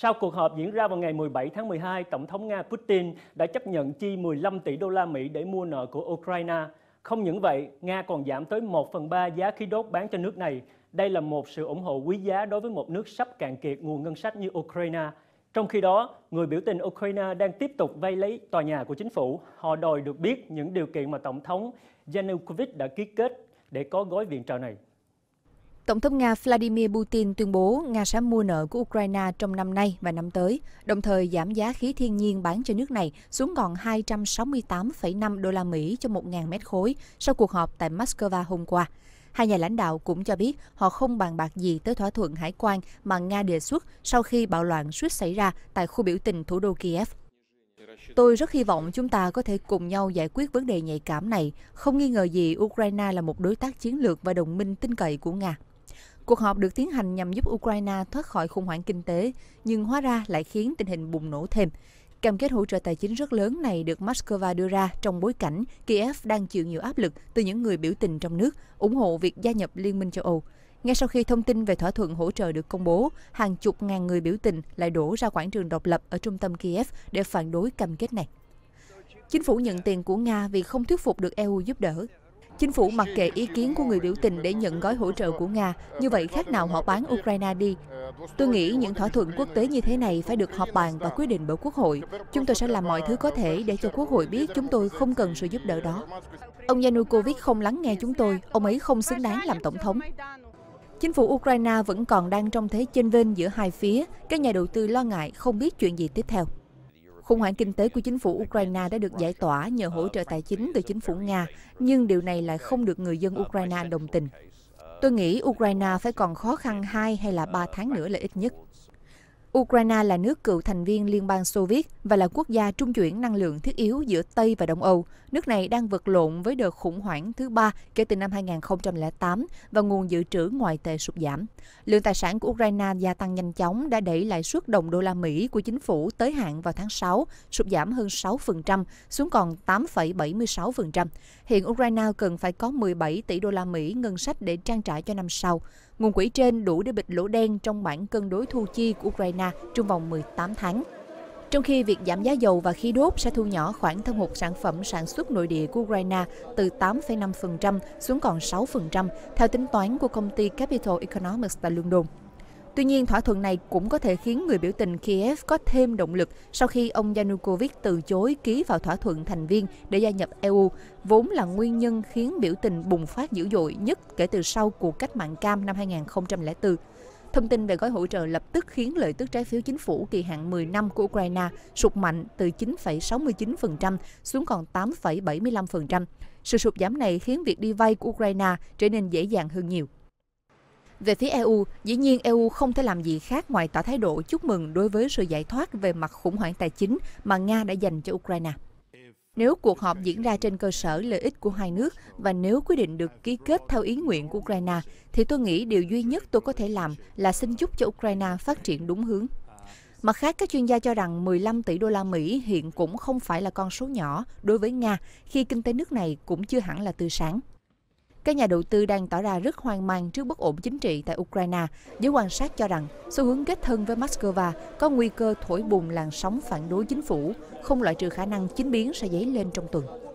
Sau cuộc họp diễn ra vào ngày 17 tháng 12, Tổng thống Nga Putin đã chấp nhận chi 15 tỷ đô la Mỹ để mua nợ của Ukraine. Không những vậy, Nga còn giảm tới 1 phần 3 giá khí đốt bán cho nước này. Đây là một sự ủng hộ quý giá đối với một nước sắp cạn kiệt nguồn ngân sách như Ukraine. Trong khi đó, người biểu tình Ukraine đang tiếp tục vay lấy tòa nhà của chính phủ. Họ đòi được biết những điều kiện mà Tổng thống Yanukovych đã ký kết để có gói viện trợ này. Tổng thống Nga Vladimir Putin tuyên bố Nga sẽ mua nợ của Ukraine trong năm nay và năm tới, đồng thời giảm giá khí thiên nhiên bán cho nước này xuống còn 268,5 đô la Mỹ cho 1.000 mét khối sau cuộc họp tại Moscow hôm qua. Hai nhà lãnh đạo cũng cho biết họ không bàn bạc gì tới thỏa thuận hải quan mà Nga đề xuất sau khi bạo loạn suýt xảy ra tại khu biểu tình thủ đô Kiev Tôi rất hy vọng chúng ta có thể cùng nhau giải quyết vấn đề nhạy cảm này. Không nghi ngờ gì, Ukraine là một đối tác chiến lược và đồng minh tin cậy của Nga. Cuộc họp được tiến hành nhằm giúp Ukraine thoát khỏi khủng hoảng kinh tế, nhưng hóa ra lại khiến tình hình bùng nổ thêm. Cam kết hỗ trợ tài chính rất lớn này được Moscow đưa ra trong bối cảnh Kiev đang chịu nhiều áp lực từ những người biểu tình trong nước ủng hộ việc gia nhập Liên minh châu Âu. Ngay sau khi thông tin về thỏa thuận hỗ trợ được công bố, hàng chục ngàn người biểu tình lại đổ ra quảng trường độc lập ở trung tâm Kiev để phản đối cam kết này. Chính phủ nhận tiền của Nga vì không thuyết phục được EU giúp đỡ. Chính phủ mặc kệ ý kiến của người biểu tình để nhận gói hỗ trợ của Nga, như vậy khác nào họ bán Ukraine đi. Tôi nghĩ những thỏa thuận quốc tế như thế này phải được họp bàn và quyết định bởi Quốc hội. Chúng tôi sẽ làm mọi thứ có thể để cho Quốc hội biết chúng tôi không cần sự giúp đỡ đó. Ông Yanukovych không lắng nghe chúng tôi, ông ấy không xứng đáng làm tổng thống. Chính phủ Ukraine vẫn còn đang trong thế chênh vênh giữa hai phía, các nhà đầu tư lo ngại không biết chuyện gì tiếp theo. Khủng hoảng kinh tế của chính phủ Ukraine đã được giải tỏa nhờ hỗ trợ tài chính từ chính phủ Nga, nhưng điều này lại không được người dân Ukraine đồng tình. Tôi nghĩ Ukraine phải còn khó khăn 2 hay là 3 tháng nữa là ít nhất. Ukraine là nước cựu thành viên Liên bang Xô Viết và là quốc gia trung chuyển năng lượng thiết yếu giữa Tây và Đông Âu. Nước này đang vật lộn với đợt khủng hoảng thứ ba kể từ năm 2008 và nguồn dự trữ ngoại tệ sụt giảm. Lượng tài sản của Ukraine gia tăng nhanh chóng đã đẩy lãi suất đồng đô la Mỹ của chính phủ tới hạn vào tháng 6, sụt giảm hơn 6% xuống còn 8,76%. Hiện Ukraine cần phải có 17 tỷ đô la Mỹ ngân sách để trang trải cho năm sau. Nguồn quỹ trên đủ để bịt lỗ đen trong bản cân đối thu chi của Ukraine trong vòng 18 tháng. Trong khi việc giảm giá dầu và khí đốt sẽ thu nhỏ khoảng thâm hụt sản phẩm sản xuất nội địa của Ukraine từ 8,5% xuống còn 6% theo tính toán của công ty Capital Economics tại London. Tuy nhiên, thỏa thuận này cũng có thể khiến người biểu tình Kiev có thêm động lực sau khi ông Yanukovych từ chối ký vào thỏa thuận thành viên để gia nhập EU, vốn là nguyên nhân khiến biểu tình bùng phát dữ dội nhất kể từ sau cuộc cách mạng cam năm 2004. Thông tin về gói hỗ trợ lập tức khiến lợi tức trái phiếu chính phủ kỳ hạn 10 năm của Ukraine sụt mạnh từ 9,69% xuống còn 8,75%. Sự sụt giảm này khiến việc đi vay của Ukraine trở nên dễ dàng hơn nhiều. Về phía EU, dĩ nhiên EU không thể làm gì khác ngoài tỏ thái độ chúc mừng đối với sự giải thoát về mặt khủng hoảng tài chính mà Nga đã dành cho Ukraine. Nếu cuộc họp diễn ra trên cơ sở lợi ích của hai nước và nếu quyết định được ký kết theo ý nguyện của Ukraine, thì tôi nghĩ điều duy nhất tôi có thể làm là xin chúc cho Ukraine phát triển đúng hướng. Mặt khác, các chuyên gia cho rằng 15 tỷ đô la Mỹ hiện cũng không phải là con số nhỏ đối với Nga khi kinh tế nước này cũng chưa hẳn là tươi sáng. Các nhà đầu tư đang tỏ ra rất hoang mang trước bất ổn chính trị tại Ukraine. Giới quan sát cho rằng xu hướng kết thân với Moscow có nguy cơ thổi bùng làn sóng phản đối chính phủ, không loại trừ khả năng chính biến sẽ dấy lên trong tuần.